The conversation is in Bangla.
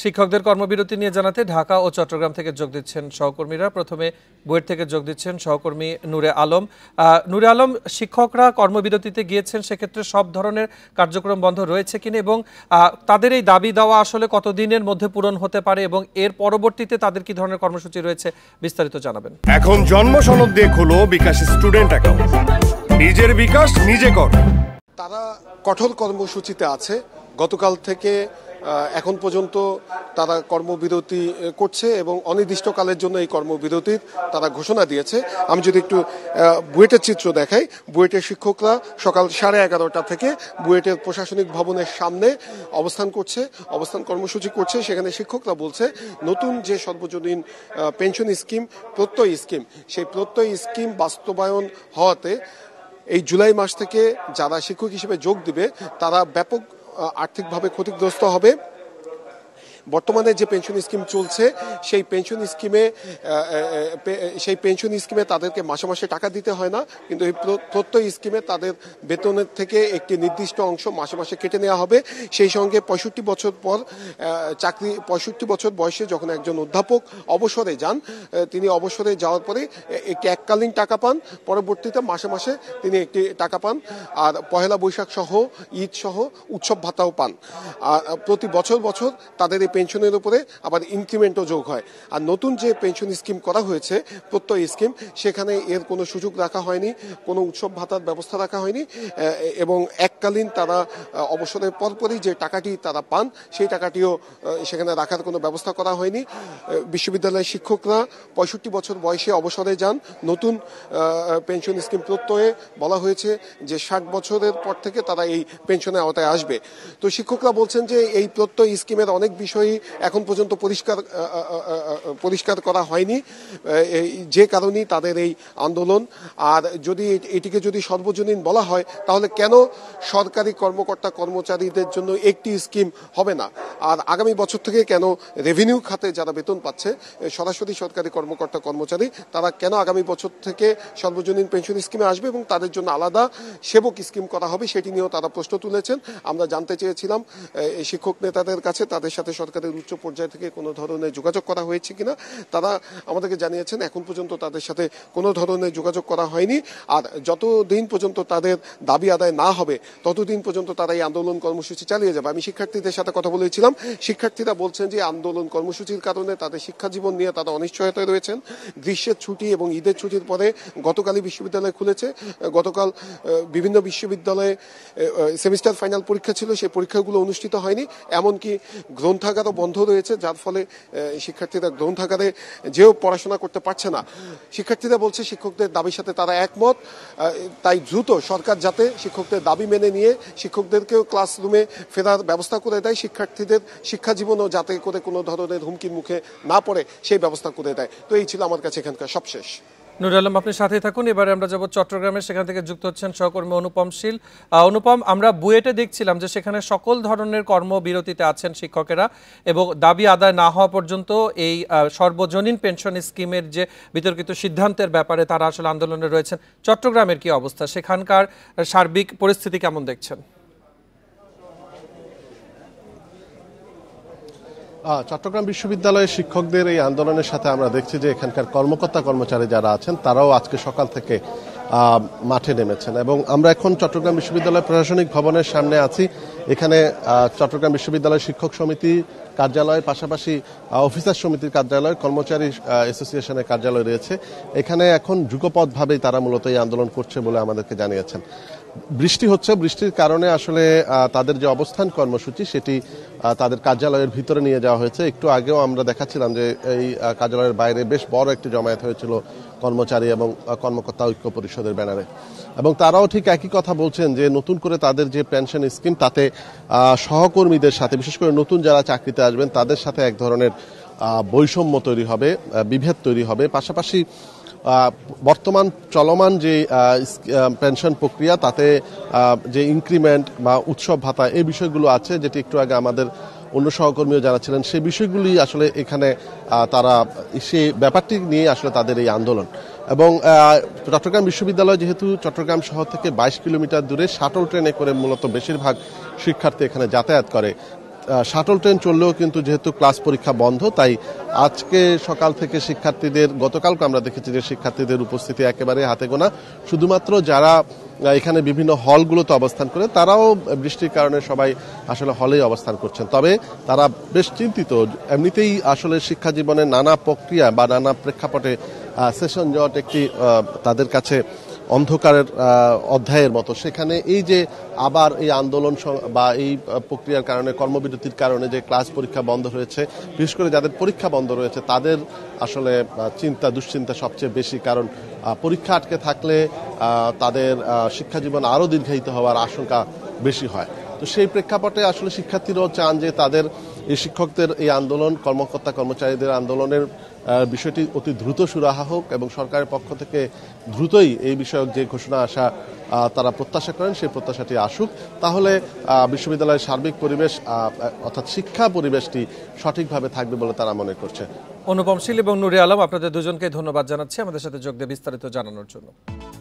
শিক্ষকদের কর্মবিরতি নিয়ে জানাতে ঢাকা ও চট্টগ্রাম থেকে যোগ দিচ্ছেন সহকর্মীরা প্রথমে বুয়েট থেকে যোগ দিচ্ছেন সহকর্মী নূরে আলম নূরে আলম শিক্ষকরা কর্মবিরতিতে গিয়েছেন সেক্ষেত্রে সব ধরনের কার্যক্রম বন্ধ রয়েছে কিনা এবং তাদের এই দাবি দেওয়া আসলে কতদিনের মধ্যে পূরণ হতে পারে এবং এর পরবর্তীতে তাদের কি ধরনের কর্মসূচি রয়েছে বিস্তারিত জানাবেন এখন জন্ম সনদ দিয়ে খোলো বিকাশ স্টুডেন্ট নিজের বিকাশ নিজে কর তারা কঠোর কর্মসূচিতে আছে গতকাল থেকে এখন পর্যন্ত তারা কর্মবিরতি করছে এবং অনির্দিষ্টকালের জন্য এই কর্মবিরতির তারা ঘোষণা দিয়েছে আমি যদি একটু বুয়েটের চিত্র দেখাই বুয়েটের শিক্ষকরা সকাল সাড়ে এগারোটা থেকে বুয়েটের প্রশাসনিক ভবনের সামনে অবস্থান করছে অবস্থান কর্মসূচি করছে সেখানে শিক্ষকরা বলছে নতুন যে সর্বজনীন পেনশন স্কিম প্রত্যয় স্কিম সেই প্রত্যয় স্কিম বাস্তবায়ন হওয়াতে এই জুলাই মাস থেকে যারা শিক্ষক হিসেবে যোগ দিবে তারা ব্যাপক আর্থিকভাবে ক্ষতিগ্রস্ত হবে বর্তমানে যে পেনশন স্কিম চলছে সেই পেনশন স্কিমে সেই পেনশন স্কিমে তাদেরকে মাসে মাসে টাকা দিতে হয় না কিন্তু এই প্রত্যয় স্কিমে তাদের বেতনের থেকে একটি নির্দিষ্ট অংশ মাসে মাসে কেটে নেওয়া হবে সেই সঙ্গে পঁয়ষট্টি বছর পর চাকরি পঁয়ষট্টি বছর বয়সে যখন একজন অধ্যাপক অবসরে যান তিনি অবসরে যাওয়ার পরে একটি এককালীন টাকা পান পরবর্তীতে মাসে মাসে তিনি একটি টাকা পান আর পহেলা বৈশাখ সহ ঈদ সহ উৎসব ভাতাও পান আর প্রতি বছর বছর তাদের এই পেনশনের উপরে আবার ইনক্রিমেন্টও যোগ হয় আর নতুন যে পেনশন স্কিম করা হয়েছে প্রত্যয় স্কিম সেখানে এর কোনো সুযোগ রাখা হয়নি কোনো উৎসব ভাতার ব্যবস্থা রাখা হয়নি এবং এককালীন তারা অবসরের পরপরই যে টাকাটি তারা পান সেই টাকাটিও সেখানে রাখার কোনো ব্যবস্থা করা হয়নি বিশ্ববিদ্যালয়ের শিক্ষকরা পঁয়ষট্টি বছর বয়সে অবসরে যান নতুন পেনশন স্কিম প্রত্যয়ে বলা হয়েছে যে ষাট বছরের পর থেকে তারা এই পেনশনের আওতায় আসবে তো শিক্ষকরা বলছেন যে এই প্রত্যয় স্কিমের অনেক বিষয় কোনোই এখন পর্যন্ত পরিষ্কার পরিষ্কার করা হয়নি যে কারণেই তাদের এই আন্দোলন আর যদি এটিকে যদি সর্বজনীন বলা হয় তাহলে কেন সরকারি কর্মকর্তা কর্মচারীদের জন্য একটি স্কিম হবে না আর আগামী বছর থেকে কেন রেভিনিউ খাতে যারা বেতন পাচ্ছে সরাসরি সরকারি কর্মকর্তা কর্মচারী তারা কেন আগামী বছর থেকে সর্বজনীন পেনশন স্কিমে আসবে এবং তাদের জন্য আলাদা সেবক স্কিম করা হবে সেটি নিয়েও তারা প্রশ্ন তুলেছেন আমরা জানতে চেয়েছিলাম শিক্ষক নেতাদের কাছে তাদের সাথে সরকার সরকারের উচ্চ পর্যায় থেকে কোনো ধরনের যোগাযোগ করা হয়েছে কিনা তারা আমাদেরকে জানিয়েছেন এখন পর্যন্ত তাদের সাথে কোনো ধরনের যোগাযোগ করা হয়নি আর যতদিন পর্যন্ত তাদের দাবি আদায় না হবে ততদিন পর্যন্ত তারা এই আন্দোলন কর্মসূচি চালিয়ে যাবে আমি শিক্ষার্থীদের সাথে কথা বলেছিলাম শিক্ষার্থীরা বলছেন যে আন্দোলন কর্মসূচির কারণে তাদের শিক্ষা জীবন নিয়ে তারা অনিশ্চয়তায় রয়েছেন গ্রীষ্মের ছুটি এবং ঈদের ছুটির পরে গতকালই বিশ্ববিদ্যালয় খুলেছে গতকাল বিভিন্ন বিশ্ববিদ্যালয়ে সেমিস্টার ফাইনাল পরীক্ষা ছিল সেই পরীক্ষাগুলো অনুষ্ঠিত হয়নি এমনকি গ্রন্থাগার গ্রন্থাগারও বন্ধ রয়েছে যার ফলে শিক্ষার্থীরা গ্রন্থাগারে যেও পড়াশোনা করতে পারছে না শিক্ষার্থীরা বলছে শিক্ষকদের দাবির সাথে তারা একমত তাই দ্রুত সরকার যাতে শিক্ষকদের দাবি মেনে নিয়ে শিক্ষকদেরকেও ক্লাসরুমে ফেরার ব্যবস্থা করে দেয় শিক্ষার্থীদের শিক্ষা জীবনও যাতে করে কোনো ধরনের হুমকির মুখে না পড়ে সেই ব্যবস্থা করে দেয় তো এই ছিল আমার কাছে এখানকার সবশেষ নুর আলম আপনি সাথে থাকুন এবারে আমরা যাব চট্টগ্রামে সেখান থেকে যুক্ত হচ্ছেন সহকর্মী অনুপম শীল অনুপম আমরা বুয়েটে দেখছিলাম যে সেখানে সকল ধরনের কর্মবিরতিতে আছেন শিক্ষকেরা এবং দাবি আদায় না হওয়া পর্যন্ত এই সর্বজনীন পেনশন স্কিমের যে বিতর্কিত সিদ্ধান্তের ব্যাপারে তারা আসলে আন্দোলনে রয়েছেন চট্টগ্রামের কি অবস্থা সেখানকার সার্বিক পরিস্থিতি কেমন দেখছেন চট্টগ্রাম বিশ্ববিদ্যালয়ের শিক্ষকদের এই আন্দোলনের সাথে আমরা দেখছি যে এখানকার কর্মকর্তা কর্মচারী যারা আছেন তারাও আজকে সকাল থেকে মাঠে নেমেছেন এবং আমরা এখন চট্টগ্রাম বিশ্ববিদ্যালয় প্রশাসনিক ভবনের সামনে আছি এখানে চট্টগ্রাম বিশ্ববিদ্যালয় শিক্ষক সমিতি কার্যালয় পাশাপাশি অফিসার সমিতির কার্যালয় কর্মচারী অ্যাসোসিয়েশনের কার্যালয় রয়েছে এখানে এখন যুগপথভাবেই তারা মূলত এই আন্দোলন করছে বলে আমাদেরকে জানিয়েছেন বৃষ্টি হচ্ছে বৃষ্টির কারণে আসলে তাদের যে অবস্থান কর্মসূচি সেটি তাদের কার্যালয়ের ভিতরে নিয়ে যাওয়া হয়েছে একটু আগেও আমরা দেখাচ্ছিলাম যে এই কার্যালয়ের বাইরে বেশ বড় একটি জমায়েত হয়েছিল কর্মচারী এবং কর্মকর্তা ঐক্য পরিষদের ব্যানারে এবং তারাও ঠিক একই কথা বলছেন যে নতুন করে তাদের যে পেনশন স্কিম তাতে সহকর্মীদের সাথে বিশেষ করে নতুন যারা চাকরিতে আসবেন তাদের সাথে এক ধরনের বৈষম্য তৈরি হবে বিভেদ তৈরি হবে পাশাপাশি বর্তমান চলমান যে পেনশন প্রক্রিয়া তাতে যে ইনক্রিমেন্ট বা উৎসব ভাতা এই বিষয়গুলো আছে যেটি একটু আগে আমাদের অন্য সহকর্মীও যারা ছিলেন সেই বিষয়গুলি আসলে এখানে তারা সেই ব্যাপারটি নিয়ে আসলে তাদের এই আন্দোলন এবং চট্টগ্রাম বিশ্ববিদ্যালয় যেহেতু চট্টগ্রাম শহর থেকে বাইশ কিলোমিটার দূরে শাটল ট্রেনে করে মূলত বেশিরভাগ শিক্ষার্থী এখানে যাতায়াত করে শাটল ট্রেন চললেও কিন্তু যেহেতু ক্লাস পরীক্ষা বন্ধ তাই আজকে সকাল থেকে শিক্ষার্থীদের গতকালকে আমরা দেখেছি যে শিক্ষার্থীদের উপস্থিতি একেবারে হাতে গোনা শুধুমাত্র যারা এখানে বিভিন্ন হলগুলোতে অবস্থান করে তারাও বৃষ্টির কারণে সবাই আসলে হলেই অবস্থান করছেন তবে তারা বেশ চিন্তিত এমনিতেই আসলে শিক্ষা জীবনে নানা প্রক্রিয়া বা নানা প্রেক্ষাপটে সেশন জট একটি তাদের কাছে অন্ধকারের অধ্যায়ের মতো সেখানে এই যে আবার এই আন্দোলন বা এই প্রক্রিয়ার কারণে কর্মবিরতির কারণে যে ক্লাস পরীক্ষা বন্ধ রয়েছে বিশেষ করে যাদের পরীক্ষা বন্ধ রয়েছে তাদের আসলে চিন্তা দুশ্চিন্তা সবচেয়ে বেশি কারণ পরীক্ষা আটকে থাকলে তাদের শিক্ষাজীবন আরও দীর্ঘায়িত হওয়ার আশঙ্কা বেশি হয় তো সেই প্রেক্ষাপটে আসলে শিক্ষার্থীরাও চান যে তাদের এই শিক্ষকদের এই আন্দোলন কর্মকর্তা কর্মচারীদের আন্দোলনের বিষয়টি অতি দ্রুত সুরাহা হোক এবং সরকারের পক্ষ থেকে দ্রুতই এই বিষয়ক যে ঘোষণা আসা তারা প্রত্যাশা করেন সেই প্রত্যাশাটি আসুক তাহলে বিশ্ববিদ্যালয়ের সার্বিক পরিবেশ অর্থাৎ শিক্ষা পরিবেশটি সঠিকভাবে থাকবে বলে তারা মনে করছে শীল এবং নুরে আলম আপনাদের দুজনকে ধন্যবাদ জানাচ্ছি আমাদের সাথে যোগ দিয়ে বিস্তারিত জানানোর জন্য